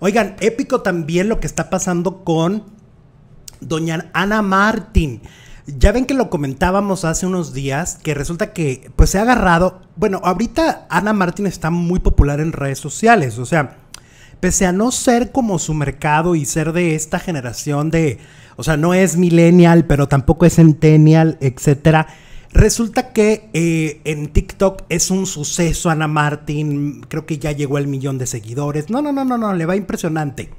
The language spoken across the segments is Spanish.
Oigan, épico también lo que está pasando con doña Ana Martín. Ya ven que lo comentábamos hace unos días, que resulta que pues se ha agarrado, bueno, ahorita Ana Martín está muy popular en redes sociales, o sea, pese a no ser como su mercado y ser de esta generación de, o sea, no es millennial, pero tampoco es centennial, etcétera Resulta que eh, en TikTok es un suceso, Ana Martín, creo que ya llegó al millón de seguidores. No, no, no, no, no, le va impresionante.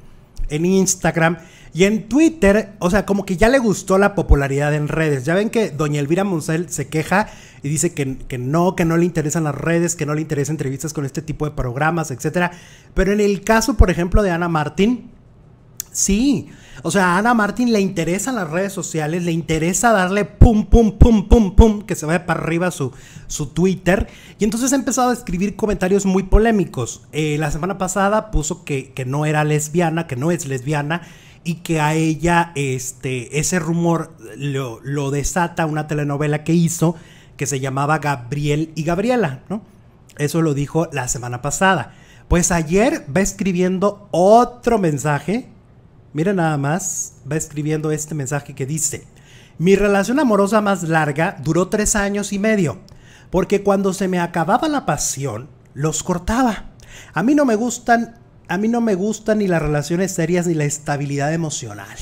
En Instagram y en Twitter, o sea, como que ya le gustó la popularidad en redes. Ya ven que doña Elvira Moncel se queja y dice que, que no, que no le interesan las redes, que no le interesan entrevistas con este tipo de programas, etc. Pero en el caso, por ejemplo, de Ana Martín, Sí. O sea, a Ana Martín le interesan las redes sociales, le interesa darle pum, pum, pum, pum, pum, que se vaya para arriba su, su Twitter. Y entonces ha empezado a escribir comentarios muy polémicos. Eh, la semana pasada puso que, no era lesbiana, que no es lesbiana, y que a ella este, ese rumor lo, lo desata una telenovela que hizo que se llamaba Gabriel y Gabriela, ¿no? Eso lo dijo la semana pasada. Pues ayer va escribiendo otro mensaje Mira nada más, va escribiendo este mensaje que dice, mi relación amorosa más larga duró tres años y medio, porque cuando se me acababa la pasión, los cortaba. A mí no me gustan, a mí no me gustan ni las relaciones serias ni la estabilidad emocional.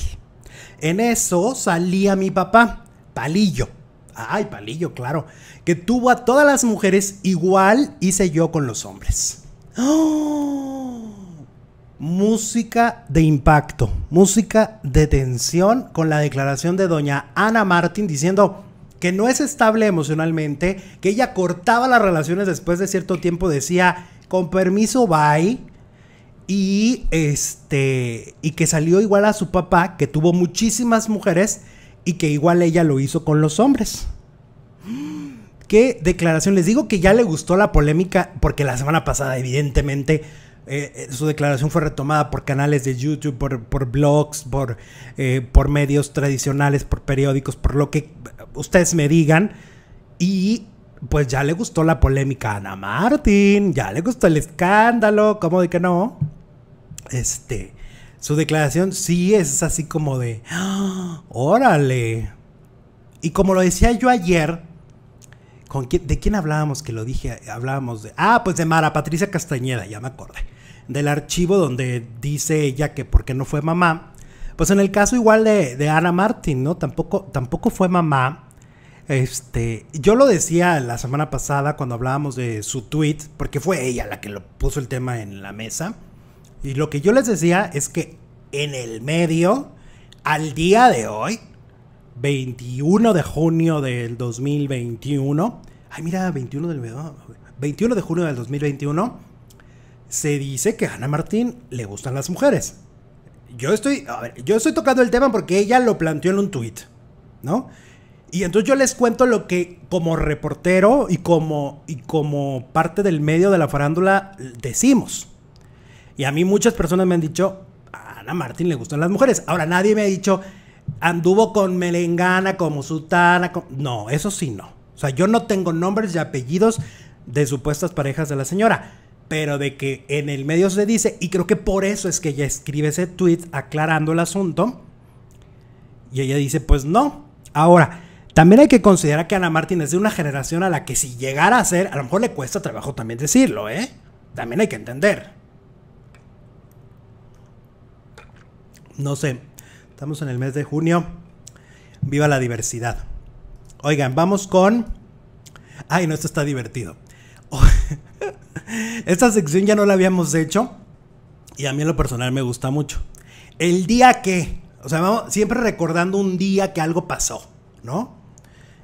En eso salía mi papá, Palillo. Ay, Palillo, claro. Que tuvo a todas las mujeres igual hice yo con los hombres. ¡Oh! música de impacto, música de tensión con la declaración de doña Ana Martín diciendo que no es estable emocionalmente, que ella cortaba las relaciones después de cierto tiempo, decía, con permiso, bye. Y este, y que salió igual a su papá, que tuvo muchísimas mujeres y que igual ella lo hizo con los hombres. Qué declaración, les digo que ya le gustó la polémica porque la semana pasada evidentemente eh, su declaración fue retomada por canales de YouTube, por, blogs, eh, por, medios tradicionales, por periódicos, por lo que ustedes me digan. Y pues ya le gustó la polémica a Ana Martín, ya le gustó el escándalo, ¿cómo de que no? Este, su declaración sí es así como de, ¡Ah! órale. Y como lo decía yo ayer, ¿con ¿de quién hablábamos que lo dije? Hablábamos de, ah, pues de Mara Patricia Castañeda, ya me acordé del archivo donde dice ella que porque no fue mamá. Pues en el caso igual de, Ana Martin, ¿no? Tampoco, tampoco fue mamá. Este, yo lo decía la semana pasada cuando hablábamos de su tweet, porque fue ella la que lo puso el tema en la mesa. Y lo que yo les decía es que en el medio, al día de hoy, 21 de junio del 2021, ay mira, 21 21 de junio del 2021, se dice que a Ana Martín le gustan las mujeres. Yo estoy, yo estoy tocando el tema porque ella lo planteó en un tuit, ¿no? Y entonces yo les cuento lo que como reportero y como, y como parte del medio de la farándula decimos. Y a mí muchas personas me han dicho, a Ana Martín le gustan las mujeres. Ahora nadie me ha dicho, anduvo con Melengana, como sultana. No, eso sí no. O sea, yo no tengo nombres y apellidos de supuestas parejas de la señora pero de que en el medio se dice, y creo que por eso es que ella escribe ese tweet aclarando el asunto, y ella dice, pues no. Ahora, también hay que considerar que Ana Martín es de una generación a la que si llegara a ser, a lo mejor le cuesta trabajo también decirlo, ¿eh? También hay que entender. No sé, estamos en el mes de junio. Viva la diversidad. Oigan, vamos con... Ay, no, esto está divertido. Esta sección ya no la habíamos hecho y a mí en lo personal me gusta mucho. El día que, o sea, vamos, siempre recordando un día que algo pasó, ¿no?